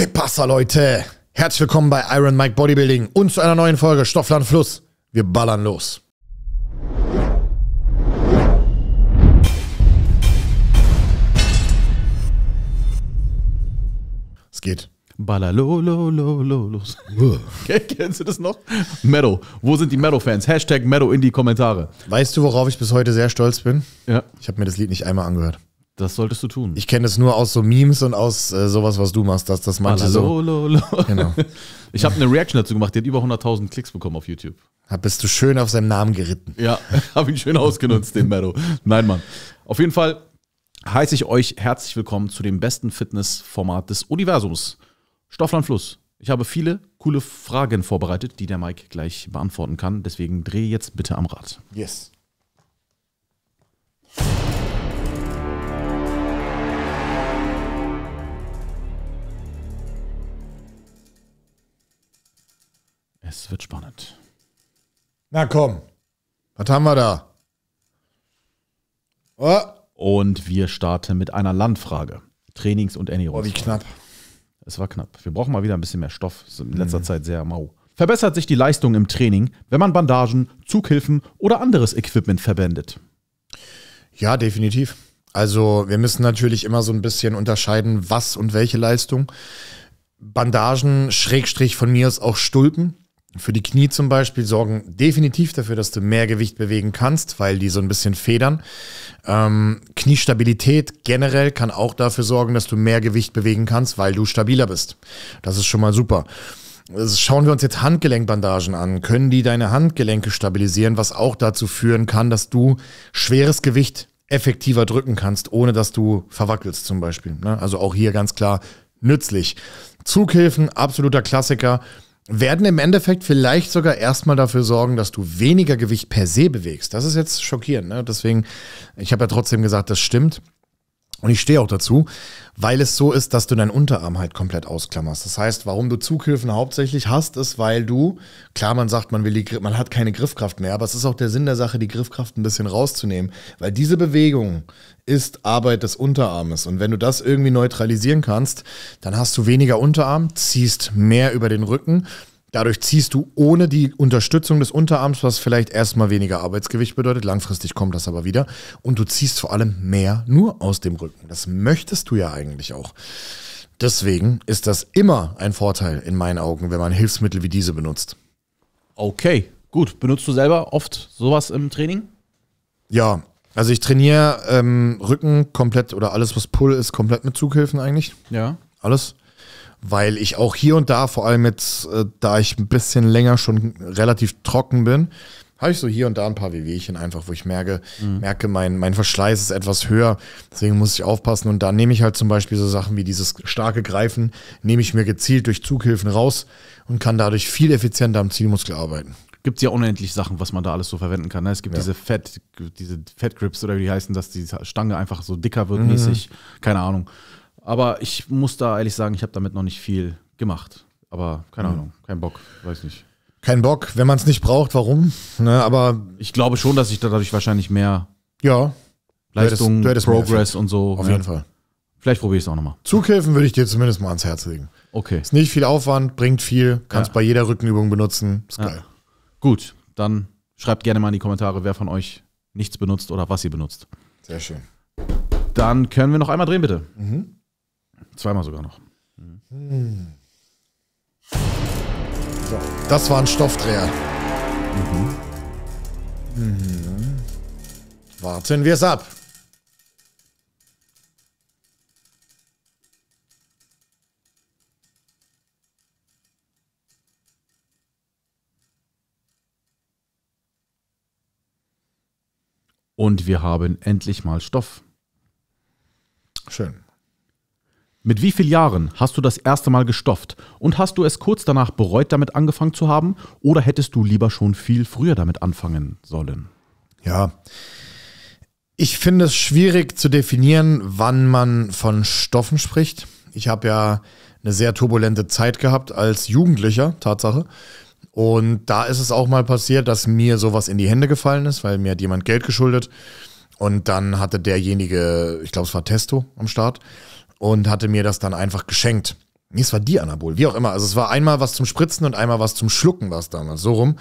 ¿Qué Leute? Herzlich willkommen bei Iron Mike Bodybuilding und zu einer neuen Folge Stoffland Fluss. Wir ballern los. Es geht. lo, lo, los. Okay, kennst du das noch? Meadow. Wo sind die Meadow-Fans? Hashtag Meadow in die Kommentare. Weißt du, worauf ich bis heute sehr stolz bin? Ja. Ich habe mir das Lied nicht einmal angehört. Das solltest du tun. Ich kenne es nur aus so Memes und aus äh, sowas, was du machst, dass das ah, manche so. Genau. ich habe eine Reaction dazu gemacht, die hat über 100.000 Klicks bekommen auf YouTube. Da bist du schön auf seinem Namen geritten. Ja, habe ihn schön ausgenutzt, den Meadow. Nein, Mann. Auf jeden Fall heiße ich euch herzlich willkommen zu dem besten Fitnessformat des Universums. Stoffland Fluss. Ich habe viele coole Fragen vorbereitet, die der Mike gleich beantworten kann. Deswegen drehe jetzt bitte am Rad. Yes. Es wird spannend. Na komm. Was haben wir da? Oh. Und wir starten mit einer Landfrage. Trainings- und Ernährung. Oh, wie knapp. Es war knapp. Wir brauchen mal wieder ein bisschen mehr Stoff. Das ist in letzter mhm. Zeit sehr mau. Verbessert sich die Leistung im Training, wenn man Bandagen, Zughilfen oder anderes Equipment verwendet? Ja, definitiv. Also wir müssen natürlich immer so ein bisschen unterscheiden, was und welche Leistung. Bandagen, Schrägstrich von mir ist auch Stulpen, für die Knie zum Beispiel sorgen definitiv dafür, dass du mehr Gewicht bewegen kannst, weil die so ein bisschen federn. Ähm, Kniestabilität generell kann auch dafür sorgen, dass du mehr Gewicht bewegen kannst, weil du stabiler bist. Das ist schon mal super. Also schauen wir uns jetzt Handgelenkbandagen an. Können die deine Handgelenke stabilisieren, was auch dazu führen kann, dass du schweres Gewicht effektiver drücken kannst, ohne dass du verwackelst zum Beispiel. Ne? Also auch hier ganz klar nützlich. Zughilfen, absoluter Klassiker werden im Endeffekt vielleicht sogar erstmal dafür sorgen, dass du weniger Gewicht per se bewegst. Das ist jetzt schockierend. Ne? Deswegen, ich habe ja trotzdem gesagt, das stimmt. Und ich stehe auch dazu, weil es so ist, dass du deinen Unterarm halt komplett ausklammerst. Das heißt, warum du Zughilfen hauptsächlich hast, ist, weil du, klar, man sagt, man will die, man hat keine Griffkraft mehr, aber es ist auch der Sinn der Sache, die Griffkraft ein bisschen rauszunehmen, weil diese Bewegung ist Arbeit des Unterarmes. Und wenn du das irgendwie neutralisieren kannst, dann hast du weniger Unterarm, ziehst mehr über den Rücken Dadurch ziehst du ohne die Unterstützung des Unterarms, was vielleicht erstmal weniger Arbeitsgewicht bedeutet, langfristig kommt das aber wieder. Und du ziehst vor allem mehr nur aus dem Rücken. Das möchtest du ja eigentlich auch. Deswegen ist das immer ein Vorteil in meinen Augen, wenn man Hilfsmittel wie diese benutzt. Okay, gut. Benutzt du selber oft sowas im Training? Ja, also ich trainiere ähm, Rücken komplett oder alles, was Pull ist, komplett mit Zughilfen eigentlich. Ja. Alles weil ich auch hier und da, vor allem jetzt, äh, da ich ein bisschen länger schon relativ trocken bin, habe ich so hier und da ein paar Wehwehchen einfach, wo ich merke, mhm. merke mein, mein Verschleiß ist etwas höher, deswegen muss ich aufpassen und da nehme ich halt zum Beispiel so Sachen wie dieses starke Greifen, nehme ich mir gezielt durch Zughilfen raus und kann dadurch viel effizienter am Zielmuskel arbeiten. Gibt es ja unendlich Sachen, was man da alles so verwenden kann. Ne? Es gibt ja. diese Fett, diese Fat Grips oder wie die heißen, dass die Stange einfach so dicker wird mhm. mäßig. Keine Ahnung aber ich muss da ehrlich sagen, ich habe damit noch nicht viel gemacht. Aber keine mhm. Ahnung, kein Bock, weiß nicht. Kein Bock, wenn man es nicht braucht, warum? Ne, aber ich glaube schon, dass ich dadurch wahrscheinlich mehr ja, Leistung, du hättest, du hättest Progress und so. Auf ja. jeden Fall. Vielleicht probiere ich es auch nochmal. Zughilfen würde ich dir zumindest mal ans Herz legen. Okay. Ist nicht viel Aufwand, bringt viel, kannst ja. bei jeder Rückenübung benutzen. Ist ja. geil. Gut, dann schreibt gerne mal in die Kommentare, wer von euch nichts benutzt oder was ihr benutzt. Sehr schön. Dann können wir noch einmal drehen, bitte. Mhm. Zweimal sogar noch. Hm. So, das war ein Stoffdreher. Mhm. Mhm. Warten wir es ab. Und wir haben endlich mal Stoff. Schön. Mit wie vielen Jahren hast du das erste Mal gestofft und hast du es kurz danach bereut, damit angefangen zu haben oder hättest du lieber schon viel früher damit anfangen sollen? Ja, ich finde es schwierig zu definieren, wann man von Stoffen spricht. Ich habe ja eine sehr turbulente Zeit gehabt als Jugendlicher, Tatsache. Und da ist es auch mal passiert, dass mir sowas in die Hände gefallen ist, weil mir hat jemand Geld geschuldet. Und dann hatte derjenige, ich glaube, es war Testo am Start, und hatte mir das dann einfach geschenkt. Nee, es war die Anabol, wie auch immer. Also es war einmal was zum Spritzen und einmal was zum Schlucken, war es damals, so rum.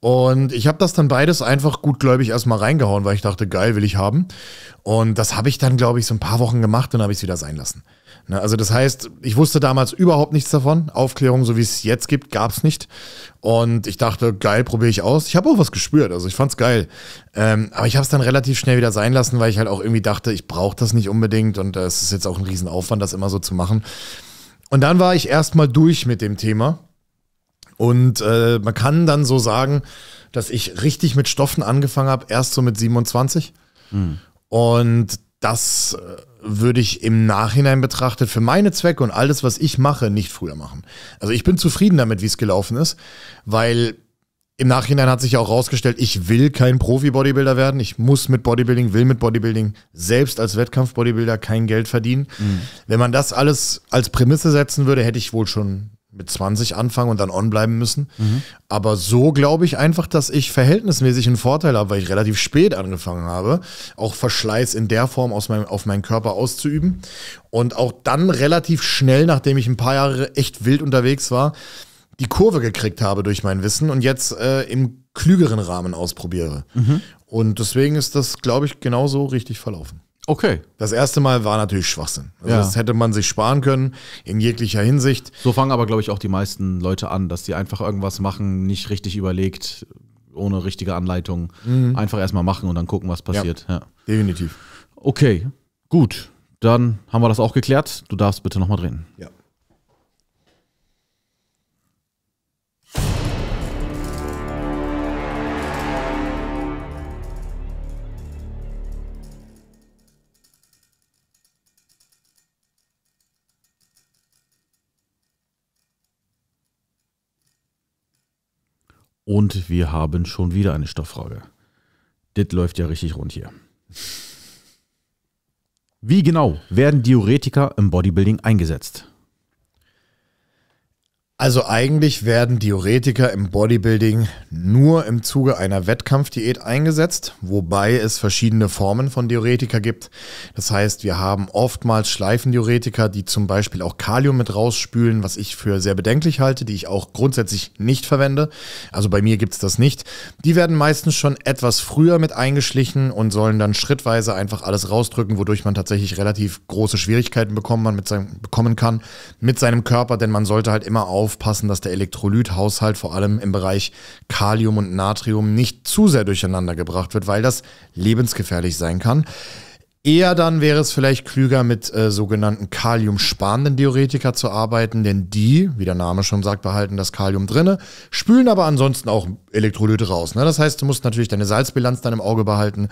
Und ich habe das dann beides einfach gut, glaube ich, erstmal reingehauen, weil ich dachte, geil, will ich haben. Und das habe ich dann, glaube ich, so ein paar Wochen gemacht und habe ich es wieder sein lassen. Ne, also das heißt, ich wusste damals überhaupt nichts davon. Aufklärung, so wie es jetzt gibt, gab es nicht. Und ich dachte, geil, probiere ich aus. Ich habe auch was gespürt, also ich fand es geil. Ähm, aber ich habe es dann relativ schnell wieder sein lassen, weil ich halt auch irgendwie dachte, ich brauche das nicht unbedingt und äh, es ist jetzt auch ein Riesenaufwand, das immer so zu machen. Und dann war ich erstmal durch mit dem Thema. Und äh, man kann dann so sagen, dass ich richtig mit Stoffen angefangen habe, erst so mit 27. Mhm. Und das äh, würde ich im Nachhinein betrachtet für meine Zwecke und alles, was ich mache, nicht früher machen. Also ich bin zufrieden damit, wie es gelaufen ist, weil im Nachhinein hat sich ja auch rausgestellt, ich will kein Profi-Bodybuilder werden. Ich muss mit Bodybuilding, will mit Bodybuilding selbst als Wettkampf-Bodybuilder kein Geld verdienen. Mhm. Wenn man das alles als Prämisse setzen würde, hätte ich wohl schon mit 20 anfangen und dann on bleiben müssen. Mhm. Aber so glaube ich einfach, dass ich verhältnismäßig einen Vorteil habe, weil ich relativ spät angefangen habe, auch Verschleiß in der Form aus meinem, auf meinen Körper auszuüben. Und auch dann relativ schnell, nachdem ich ein paar Jahre echt wild unterwegs war, die Kurve gekriegt habe durch mein Wissen und jetzt äh, im klügeren Rahmen ausprobiere. Mhm. Und deswegen ist das, glaube ich, genauso richtig verlaufen. Okay. Das erste Mal war natürlich Schwachsinn. Also ja. Das hätte man sich sparen können, in jeglicher Hinsicht. So fangen aber, glaube ich, auch die meisten Leute an, dass sie einfach irgendwas machen, nicht richtig überlegt, ohne richtige Anleitung. Mhm. Einfach erstmal machen und dann gucken, was passiert. Ja, ja. Definitiv. Okay, gut. Dann haben wir das auch geklärt. Du darfst bitte nochmal drehen. Ja. Und wir haben schon wieder eine Stofffrage. Dit läuft ja richtig rund hier. Wie genau werden Diuretika im Bodybuilding eingesetzt? Also eigentlich werden Diuretiker im Bodybuilding nur im Zuge einer Wettkampfdiät eingesetzt, wobei es verschiedene Formen von Diuretika gibt. Das heißt, wir haben oftmals Schleifendiuretika, die zum Beispiel auch Kalium mit rausspülen, was ich für sehr bedenklich halte, die ich auch grundsätzlich nicht verwende. Also bei mir gibt es das nicht. Die werden meistens schon etwas früher mit eingeschlichen und sollen dann schrittweise einfach alles rausdrücken, wodurch man tatsächlich relativ große Schwierigkeiten bekommen, man mit seinem, bekommen kann mit seinem Körper, denn man sollte halt immer auf aufpassen, dass der Elektrolythaushalt vor allem im Bereich Kalium und Natrium nicht zu sehr durcheinander gebracht wird, weil das lebensgefährlich sein kann. Eher dann wäre es vielleicht klüger, mit äh, sogenannten kaliumsparenden Diuretika zu arbeiten, denn die, wie der Name schon sagt, behalten das Kalium drinne, spülen aber ansonsten auch Elektrolyte raus. Ne? Das heißt, du musst natürlich deine Salzbilanz dann im Auge behalten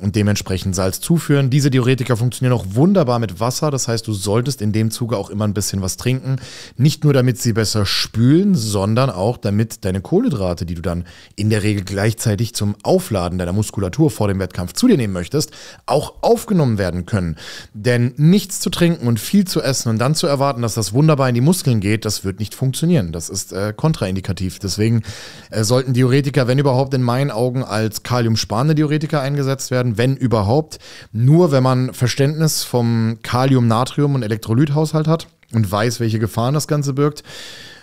und dementsprechend Salz zuführen. Diese Diuretika funktionieren auch wunderbar mit Wasser, das heißt, du solltest in dem Zuge auch immer ein bisschen was trinken. Nicht nur, damit sie besser spülen, sondern auch, damit deine Kohlenhydrate, die du dann in der Regel gleichzeitig zum Aufladen deiner Muskulatur vor dem Wettkampf zu dir nehmen möchtest, auch aufgenommen werden können. Denn nichts zu trinken und viel zu essen und dann zu erwarten, dass das wunderbar in die Muskeln geht, das wird nicht funktionieren. Das ist äh, kontraindikativ. Deswegen äh, sollten Diuretika, wenn überhaupt, in meinen Augen als kaliumsparende Diuretika eingesetzt werden werden, wenn überhaupt, nur wenn man Verständnis vom Kalium, Natrium und Elektrolythaushalt hat und weiß, welche Gefahren das Ganze birgt.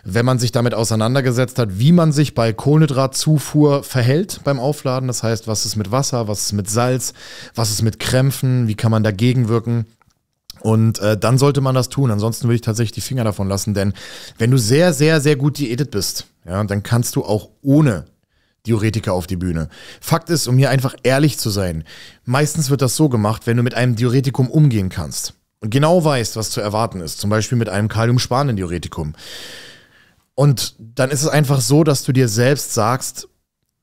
Wenn man sich damit auseinandergesetzt hat, wie man sich bei Kohlenhydratzufuhr verhält beim Aufladen, das heißt, was ist mit Wasser, was ist mit Salz, was ist mit Krämpfen, wie kann man dagegen wirken, und äh, dann sollte man das tun. Ansonsten würde ich tatsächlich die Finger davon lassen, denn wenn du sehr, sehr, sehr gut diätet bist, ja, dann kannst du auch ohne Diuretiker auf die Bühne. Fakt ist, um hier einfach ehrlich zu sein, meistens wird das so gemacht, wenn du mit einem Diuretikum umgehen kannst und genau weißt, was zu erwarten ist, zum Beispiel mit einem Kaliumspanien-Diuretikum. Und dann ist es einfach so, dass du dir selbst sagst,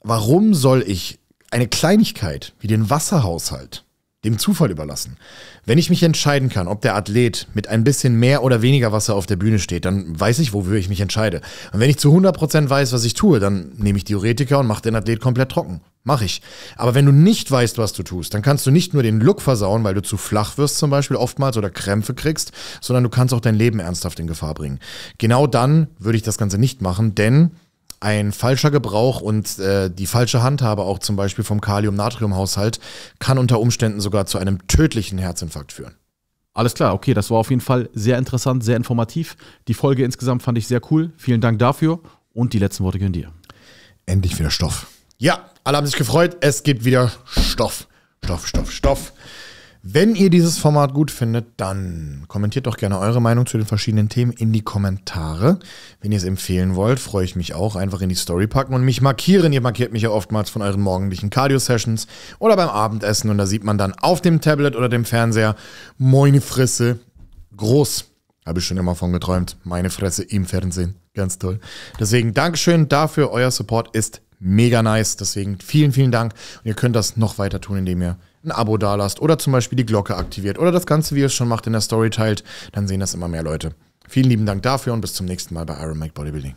warum soll ich eine Kleinigkeit wie den Wasserhaushalt dem Zufall überlassen. Wenn ich mich entscheiden kann, ob der Athlet mit ein bisschen mehr oder weniger Wasser auf der Bühne steht, dann weiß ich, wofür ich mich entscheide. Und wenn ich zu 100% weiß, was ich tue, dann nehme ich Diuretika und mache den Athlet komplett trocken. Mach ich. Aber wenn du nicht weißt, was du tust, dann kannst du nicht nur den Look versauen, weil du zu flach wirst zum Beispiel oftmals oder Krämpfe kriegst, sondern du kannst auch dein Leben ernsthaft in Gefahr bringen. Genau dann würde ich das Ganze nicht machen, denn ein falscher Gebrauch und äh, die falsche Handhabe auch zum Beispiel vom Kalium-Natrium-Haushalt kann unter Umständen sogar zu einem tödlichen Herzinfarkt führen. Alles klar, okay, das war auf jeden Fall sehr interessant, sehr informativ. Die Folge insgesamt fand ich sehr cool. Vielen Dank dafür und die letzten Worte gehen dir. Endlich wieder Stoff. Ja, alle haben sich gefreut. Es gibt wieder Stoff. Stoff, Stoff, Stoff. Wenn ihr dieses Format gut findet, dann kommentiert doch gerne eure Meinung zu den verschiedenen Themen in die Kommentare. Wenn ihr es empfehlen wollt, freue ich mich auch. Einfach in die Story packen und mich markieren. Ihr markiert mich ja oftmals von euren morgendlichen Cardio-Sessions oder beim Abendessen und da sieht man dann auf dem Tablet oder dem Fernseher meine Fresse groß. Habe ich schon immer von geträumt. Meine Fresse im Fernsehen. Ganz toll. Deswegen Dankeschön dafür. Euer Support ist mega nice. Deswegen vielen, vielen Dank. Und ihr könnt das noch weiter tun, indem ihr ein Abo dalasst oder zum Beispiel die Glocke aktiviert oder das Ganze, wie ihr es schon macht, in der Story teilt. Dann sehen das immer mehr Leute. Vielen lieben Dank dafür und bis zum nächsten Mal bei Iron Mike Bodybuilding.